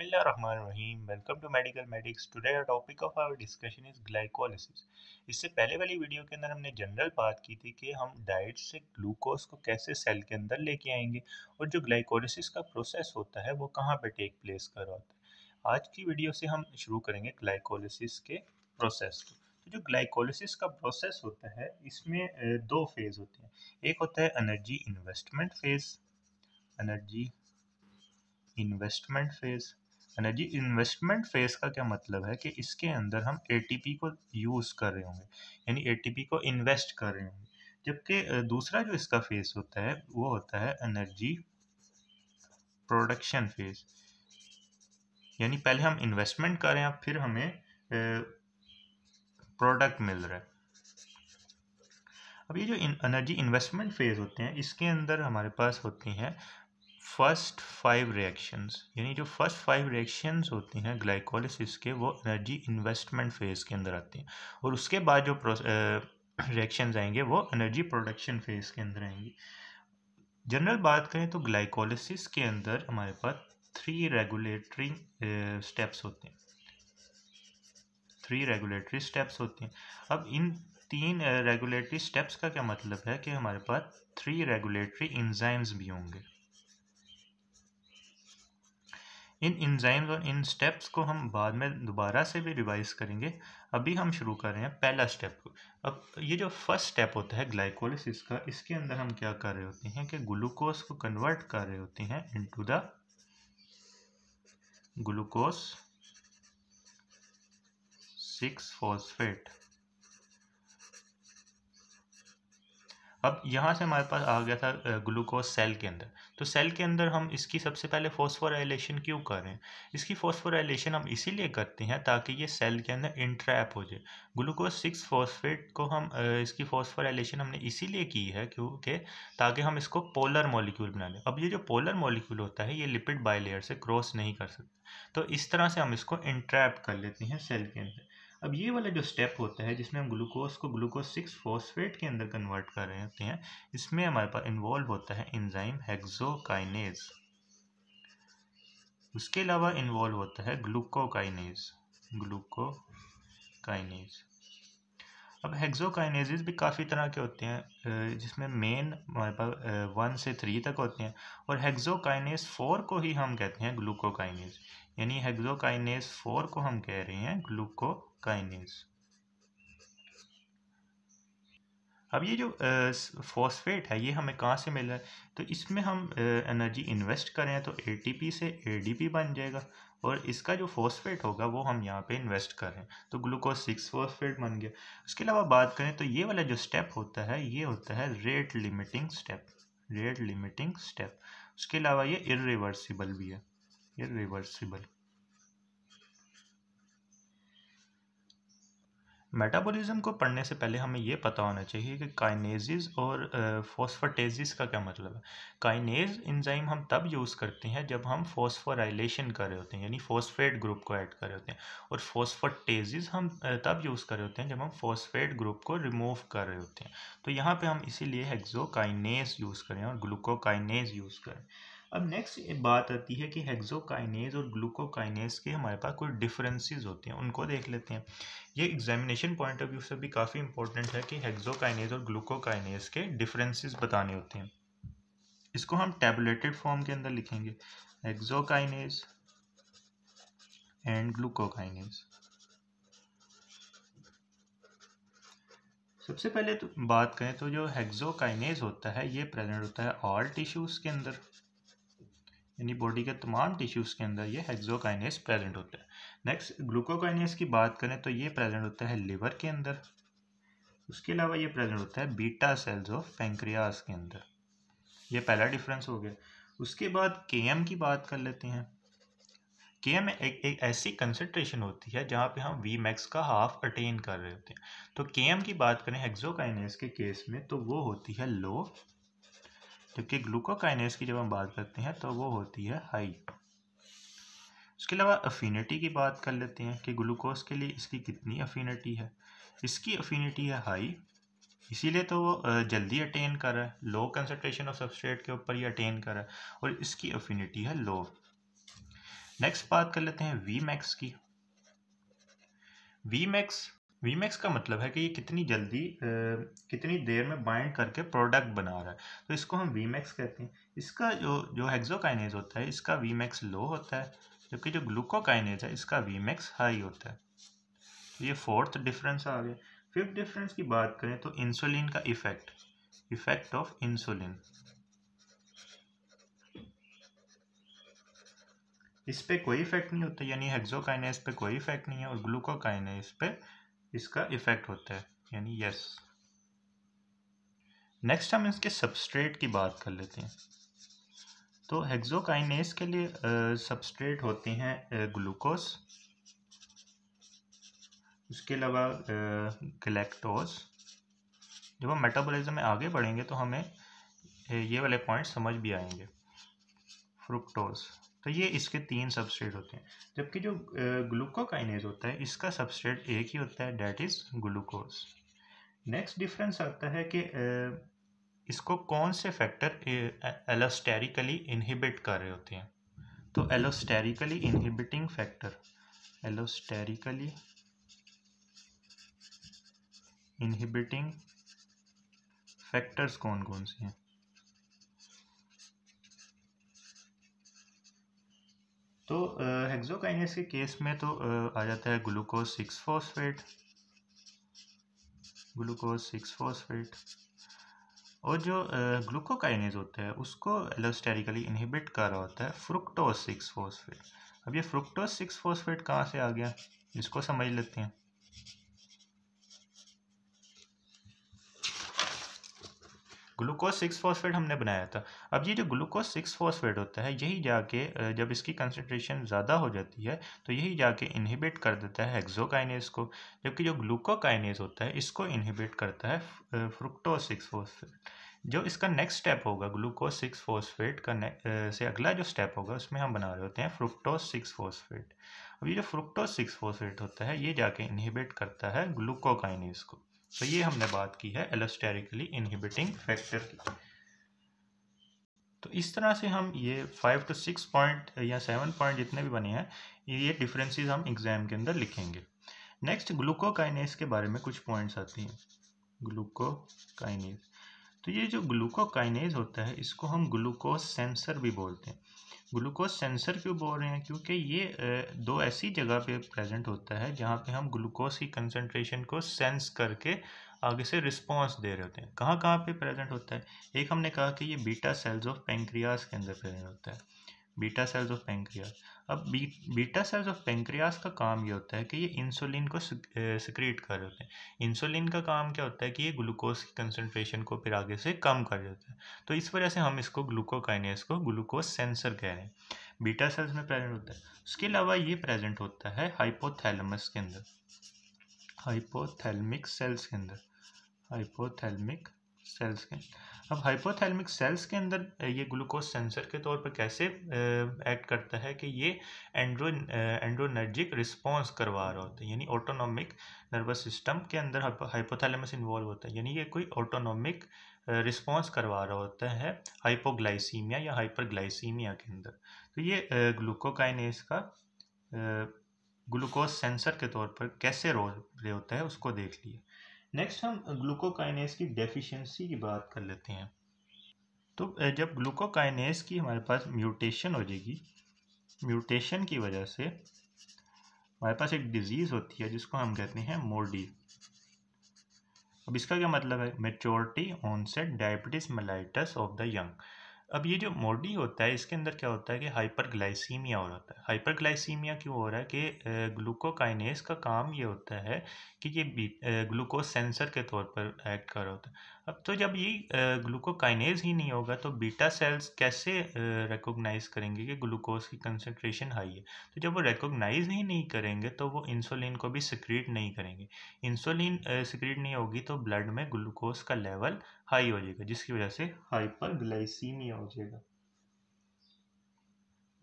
बसमीम welcome to medical medics today topic of our discussion is glycolysis इससे पहले वाली वीडियो के अंदर हमने जनरल बात की थी कि हम डाइट से ग्लूकोज को कैसे सेल के अंदर लेके आएंगे और जो ग्लाइकोलिसिस का प्रोसेस होता है वो कहाँ पे टेक प्लेस कर रहा होता है आज की वीडियो से हम शुरू करेंगे ग्लाइकोलिसिस के प्रोसेस को तो जो ग्लाइकोलिसिस का प्रोसेस होता है इसमें दो फेज़ होते हैं एक होता है energy investment phase energy investment phase है जी इन्वेस्टमेंट फेज का क्या मतलब है कि इसके अंदर हम ए को यूज़ कर रहे होंगे यानी ए को इन्वेस्ट कर रहे होंगे जबकि दूसरा जो इसका फेज होता है वो होता है एनर्जी प्रोडक्शन फेज यानी पहले हम इन्वेस्टमेंट कर रहे हैं फिर हमें प्रोडक्ट मिल रहा है अब ये जो एनर्जी इन्वेस्टमेंट फेज़ होते हैं इसके अंदर हमारे पास होती हैं फर्स्ट फाइव रिएक्शंस यानी जो फर्स्ट फाइव रिएक्शंस होती हैं ग्लाइकोलिसिस के वो एनर्जी इन्वेस्टमेंट फेज़ के अंदर आती हैं और उसके बाद जो रिएक्शंस आएंगे वो एनर्जी प्रोडक्शन फेज़ के अंदर आएंगी जनरल बात करें तो ग्लाइकोलिसिस के अंदर हमारे पास थ्री रेगुलेटरी स्टेप्स होते हैं थ्री रेगुलेटरी स्टेप्स होते हैं अब इन तीन रेगुलेटरी स्टेप्स का क्या मतलब है कि हमारे पास थ्री रेगुलेटरी इंजाइम्स भी होंगे इन इंजाइम्स और इन स्टेप्स को हम बाद में दोबारा से भी रिवाइज करेंगे अभी हम शुरू कर रहे हैं पहला स्टेप को अब ये जो फर्स्ट स्टेप होता है ग्लाइकोलिसिस का इसके अंदर हम क्या कर रहे होते हैं कि ग्लूकोज को कन्वर्ट कर रहे होते हैं into the glucose six phosphate अब यहाँ से हमारे पास आ गया था ग्लूकोज सेल के अंदर तो सेल के अंदर हम इसकी सबसे पहले फॉस्फोराइलेशन क्यों कर रहे हैं इसकी फॉस्फोराइलेशन हम इसीलिए करते हैं ताकि ये सेल के अंदर इंट्रैप हो जाए ग्लूकोज सिक्स फॉस्फेट को हम इसकी फॉस्फोराइलेशन हमने इसीलिए की है क्योंकि ताकि हम इसको पोलर मॉलिक्यूल बना लें अब ये जो पोलर मॉलिक्यूल होता है ये लिपिड बाइलेयर से क्रॉस नहीं कर सकते तो इस तरह से हम इसको इंट्रैप कर लेते हैं सेल के अंदर अब ये वाला जो स्टेप होता है जिसमें हम ग्लूकोज को ग्लूकोज सिक्स फॉस्फेट के अंदर कन्वर्ट कर रहे होते हैं इसमें हमारे पास इन्वॉल्व होता है इंजाइम हेक्सोकाइनेज उसके अलावा इन्वॉल्व होता है ग्लूकोकाइनेज ग्लूकोकाइनेज अब हेक्सोकाइनेजेस भी काफ़ी तरह के होते हैं जिसमें मेन हमारे पास वन से थ्री तक होते हैं और हेक्सोकाइनेज फोर को ही हम कहते हैं ग्लूकोकाइनेज यानी हेक्सोकाइनेज फोर को हम कह रहे हैं ग्लूको काइनेज अब ये जो फॉस्फेट है ये हमें कहाँ से मिल रहा है तो इसमें हम एनर्जी इन्वेस्ट करें तो एटीपी से एडीपी बन जाएगा और इसका जो फॉस्फेट होगा वो हम यहाँ पे इन्वेस्ट करें तो ग्लूकोज सिक्स फॉस्फेट बन गया उसके अलावा बात करें तो ये वाला जो स्टेप होता है ये होता है rate limiting step rate limiting step उसके अलावा ये इरिवर्सिबल भी है इरिवर्सिबल मेटाबॉलिज्म को पढ़ने से पहले हमें ये पता होना चाहिए कि काइनेजिस और फॉस्फोटेजिस का क्या मतलब है काइनेज इंजाइम हम तब यूज़ करते हैं जब हम फॉस्फोराइलेशन कर रहे होते हैं यानी फॉस्फेट ग्रुप को ऐड कर रहे होते हैं और फॉस्फोटेजिस हम तब यूज़ कर रहे होते हैं जब हम फॉस्फेट ग्रुप को रिमूव कर रहे होते हैं तो यहाँ पर हम इसीलिए हेक्जो यूज़ करें और ग्लूकोकाइनेज यूज़ करें अब नेक्स्ट ये बात आती है कि हेक्सोकाइनेज और ग्लूकोकाइनेज के हमारे पास कुछ डिफरेंसेस होते हैं उनको देख लेते हैं ये एग्जामिनेशन पॉइंट ऑफ व्यू से भी काफ़ी इंपॉर्टेंट है कि हेक्सोकाइनेज और ग्लूकोकाइनेज के डिफरेंसेस बताने होते हैं इसको हम टेबलेटेड फॉर्म के अंदर लिखेंगे हेक्सोकाइनेज एंड ग्लूकोकाइनेज सबसे पहले तो बात करें तो जो हेक्सोकाइनेज होता है ये प्रेजेंट होता है ऑल टिश्यूज़ के अंदर यानी बॉडी के तमाम टिश्यूज़ के अंदर ये हेक्सोकाइनेस प्रेजेंट होता है नेक्स्ट ग्लूकोकाइनेस की बात करें तो ये प्रेजेंट होता है लिवर के अंदर उसके अलावा ये प्रेजेंट होता है बीटा सेल्स ऑफ पेंक्रियास के अंदर ये पहला डिफरेंस हो गया उसके बाद के की बात कर लेते हैं के एम एक, एक ऐसी कंसेंट्रेशन होती है जहाँ पे हम वी मैक्स का हाफ अटेन कर रहे होते हैं तो के की बात करें हेक्सोकाइनेस के केस में तो वो होती है लो जबकि ग्लूकोकाइनेस की जब हम बात करते हैं तो वो होती है हाई उसके अलावा अफिनिटी की बात कर लेते हैं कि ग्लूकोज के लिए इसकी कितनी अफिनिटी है इसकी अफिनिटी है हाई इसीलिए तो वो जल्दी अटेन कर रहा है लो कंसनट्रेशन ऑफ सबस्ट्रेट के ऊपर ही अटेन कर रहा है और इसकी अफिनिटी है लो नेक्स्ट बात कर लेते हैं वी मैक्स की वी मैक्स वीमैक्स का मतलब है कि ये कितनी जल्दी आ, कितनी देर में बाइंड करके प्रोडक्ट बना रहा है तो इसको हम वीमैक्स कहते हैं इसका जो जो हेक्सोकाइनेज होता है इसका वीमैक्स लो होता है जबकि जो ग्लूकोकाइनेज है इसका वीमैक्स हाई होता है तो ये फोर्थ डिफरेंस आ गया फिफ्थ डिफरेंस की बात करें तो इंसुलिन का इफेक्ट इफेक्ट ऑफ इंसुलिन इस पर कोई इफेक्ट नहीं होता यानी हेक्सोकाइनेज पे कोई इफेक्ट नहीं है और ग्लूकोकाइनेज पे इसका इफेक्ट होता है यानी यस नेक्स्ट हम इसके सबस्ट्रेट की बात कर लेते हैं तो हेक्सोकाइनेस के लिए सबस्ट्रेट होते हैं ग्लूकोस उसके अलावा गलेक्टोज जब हम मेटाबॉलिज्म में आगे बढ़ेंगे तो हमें ये वाले पॉइंट समझ भी आएंगे फ्रुक्टोज तो ये इसके तीन सबस्ट्रेट होते हैं जबकि जो ग्लूकोकाइनेज होता है इसका सबस्ट्रेट एक ही होता है that is glucose next difference आता है कि इसको कौन से फैक्टर एलोस्टेरिकली इनहिबिट कर रहे होते हैं तो allosterically inhibiting factor allosterically inhibiting factors कौन कौन से हैं तो हेक्सोकाइनेस के केस में तो आ जाता है glucose six phosphate glucose six phosphate और जो ग्लूकोकाइनेज होता है उसको एलोस्टेरिकली इनहिबिट कर रहा होता है फ्रुक्टोज सिक्स फॉस्फेट अब ये फ्रुक्टोज सिक्स फॉस्फेट कहाँ से आ गया इसको समझ लेते हैं ग्लूकोज सिक्स फॉस्फेट हमने बनाया था अब ये जो ग्लूकोज सिक्स फॉस्फेट होता है यही जाके जब इसकी कंसनट्रेशन ज़्यादा हो जाती है तो यही जाके इनहिबिट कर देता है एक्जोकाइनेस को जबकि जो ग्लूकोकाइनेस होता है इसको इनहिबिट करता है फ्रुक्टोज सिक्स फॉस्फेट जो इसका नेक्स्ट स्टेप होगा ग्लूकोज सिक्स फॉस्फेट का ने, से अगला जो स्टेप होगा उसमें हम बना रहे होते हैं फ्रुक्टोज सिक्स फॉस्फेट अब ये जो फ्रुक्टोज सिक्स फॉस्फेट होता है ये जाके इनहिबिट करता है ग्लूकोकाइनेस को तो ये हमने बात की है एलोस्टेरिकली इनहिबिटिंग फैक्टर की तो इस तरह से हम ये फाइव टू सिक्स पॉइंट या सेवन पॉइंट जितने भी बने हैं ये डिफरेंसेस हम एग्जाम के अंदर लिखेंगे नेक्स्ट ग्लूकोकाइनेस के बारे में कुछ पॉइंट्स आती हैं ग्लूकोकाइनेस तो ये जो ग्लूकोकाइनेज होता है इसको हम ग्लूकोज सेंसर भी बोलते हैं ग्लूकोज सेंसर क्यों बोल रहे हैं क्योंकि ये दो ऐसी जगह पे प्रेजेंट होता है जहाँ पे हम ग्लूकोज की कंसनट्रेशन को सेंस करके आगे से रिस्पॉन्स दे रहे होते हैं कहाँ कहाँ पे प्रेजेंट होता है एक हमने कहा कि ये बीटा सेल्स ऑफ पेंक्रियाज के अंदर प्रेजेंट होता है बीटा सेल्स ऑफ पेंक्रियास अब B beta cells of pancreas का काम ये होता है कि ये इंसुलिन को सिक्रीट कर देते हैं इंसुलिन का काम क्या होता है कि ये ग्लूकोज की कंसनट्रेशन को फिर आगे से कम कर देते हैं तो इस वजह से हम इसको ग्लूकोकाइनेस को ग्लूकोज सेंसर कह रहे हैं बीटा सेल्स में प्रेजेंट होता है उसके अलावा ये प्रेजेंट होता है हाइपोथैलमस के अंदर हाइपोथैलमिक सेल्स के अंदर हाइपोथैलमिक सेल्स के अब हाइपोथैलमिक सेल्स के अंदर ये ग्लूकोज सेंसर के तौर पर कैसे एक्ट करता है कि ये एंड्रो एंड्रोनर्जिक रिस्पॉन्स करवा रहा होता है यानी ऑटोनॉमिक नर्वस सिस्टम के अंदर हाइपोथैलेमस इन्वॉल्व होता है यानी ये कोई ऑटोनॉमिक रिस्पॉन्स करवा रहा होता है हाइपोग्लाइसीमिया या हाइपरग्लाइसीमिया के अंदर तो ये ग्लूकोकाइनेस का ग्लूकोज सेंसर के तौर पर कैसे रोल प्ले होता है उसको देख लिया नेक्स्ट हम ग्लूकोकाइनेस की डेफिशिएंसी की बात कर लेते हैं तो जब ग्लूकोकाइनेस की हमारे पास म्यूटेशन हो जाएगी म्यूटेशन की वजह से हमारे पास एक डिजीज़ होती है जिसको हम कहते हैं मोरडी अब इसका क्या मतलब है maturity onset diabetes mellitus of the young अब ये जो मोडी होता है इसके अंदर क्या होता है कि हाइपरग्लाइसीमिया हो जाता है हाइपरग्लाइसीमिया क्यों हो रहा है कि ग्लूकोकाइनेस का काम ये होता है कि ये ग्लूकोज सेंसर के तौर पर एक्ट कर रहा होता है अब तो जब ये ग्लूकोकाइनेस ही नहीं होगा तो बीटा सेल्स कैसे रिकोगनाइज़ करेंगे कि ग्लूकोज की कंसनट्रेशन हाई है तो जब वो रिकोगनाइज ही नहीं करेंगे तो वो इंसुलिन को भी सिक्रीट नहीं करेंगे इंसुलिन सिक्रीट नहीं होगी तो ब्लड में ग्लूकोज का लेवल हाई हो जाएगा जिसकी वजह से ग्लाइसीमिया हो जाएगा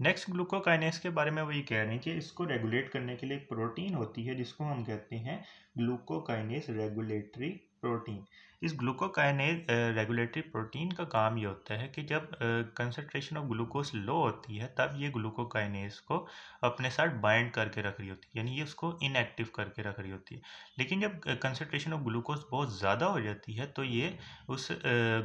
नेक्स्ट ग्लूकोकाइनेस के बारे में वही कह रहे हैं कि इसको रेगुलेट करने के लिए एक प्रोटीन होती है जिसको हम कहते हैं ग्लूकोकाइनेस रेगुलेटरी प्रोटीन इस ग्लूकोकाइनेज रेगुलेटरी प्रोटीन का काम ये होता है कि जब कंसनट्रेशन ऑफ ग्लूकोज लो होती है तब ये ग्लूकोकाइनेज को अपने साथ बाइंड करके रख रही होती है यानी ये उसको इनएक्टिव करके रख रही होती है लेकिन जब कंसनट्रेशन ऑफ ग्लूकोज बहुत ज़्यादा हो जाती है तो ये उस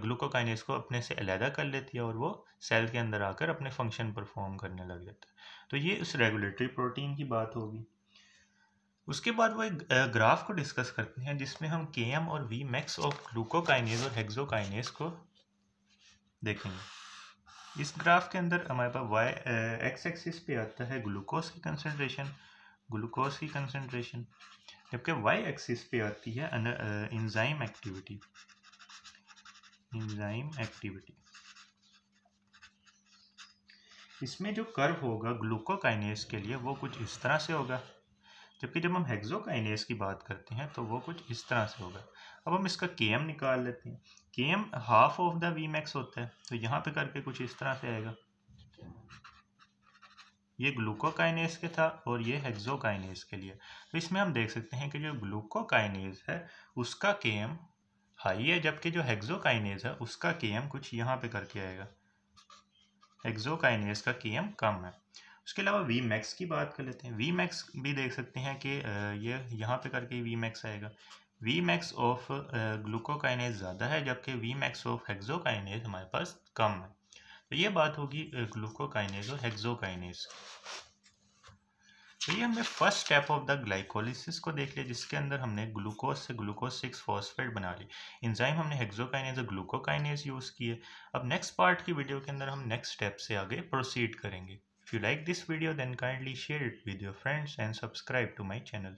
ग्लूकोकाइनेज को अपने से अलहदा कर लेती है और वो सेल के अंदर आकर अपने फंक्शन परफॉर्म करने लग जाता है तो ये उस रेगुलेटरी प्रोटीन की बात होगी उसके बाद वो एक ग्राफ को डिस्कस करते हैं जिसमें हम के एम और वी मैक्स ऑफ ग्लूकोकाइनेज और हेक्सोकाइनेज को देखेंगे इस ग्राफ के अंदर हमारे पास वाई एक्स एक्सिस पे आता है ग्लूकोज की कंसनट्रेशन ग्लूकोज की कंसनट्रेशन जबकि वाई एक्सिस पे आती है इंजाइम एक्टिविटी इंजाइम एक्टिविटी इसमें जो कर्व होगा ग्लूकोकाइनेज के लिए वो कुछ इस तरह से होगा जबकि जब हम हेक्सोकाइनेस की बात करते हैं तो वो कुछ इस तरह से होगा अब हम इसका के एम निकाल लेते हैं K M half of the V max होता है तो यहाँ पे करके कुछ इस तरह से आएगा ये ग्लूकोकाइनेस के था और ये हेक्सोकाइनेस के लिए तो इसमें हम देख सकते हैं कि जो ग्लूकोकाइनेस है उसका के एम हाई है जबकि जो हेक्सोकाइनेस है उसका के एम कुछ यहाँ पे करके आएगा हेक्सोकाइनेस का के एम कम है उसके अलावा वी मैक्स की बात कर लेते हैं वी मैक्स भी देख सकते हैं कि ये यहाँ पे करके वी मैक्स आएगा वी मैक्स ऑफ ग्लूकोकाइनेज ज़्यादा है जबकि वी मैक्स ऑफ हेक्सोकाइनेज हमारे पास कम है तो ये बात होगी ग्लूकोकाइनेज और हेक्सोकाइनेज तो ये हमने first step of the glycolysis को देख लिया जिसके अंदर हमने ग्लूकोज से ग्लूकोज सिक्स फॉस्फेट बना ली इंजाइम हमने हेक्सोकाइनेज और ग्लूकोकाइनेज यूज़ किए अब नेक्स्ट पार्ट की वीडियो के अंदर हम नेक्स्ट स्टेप से आगे प्रोसीड करेंगे If you like this video then kindly share it with your friends and subscribe to my channel.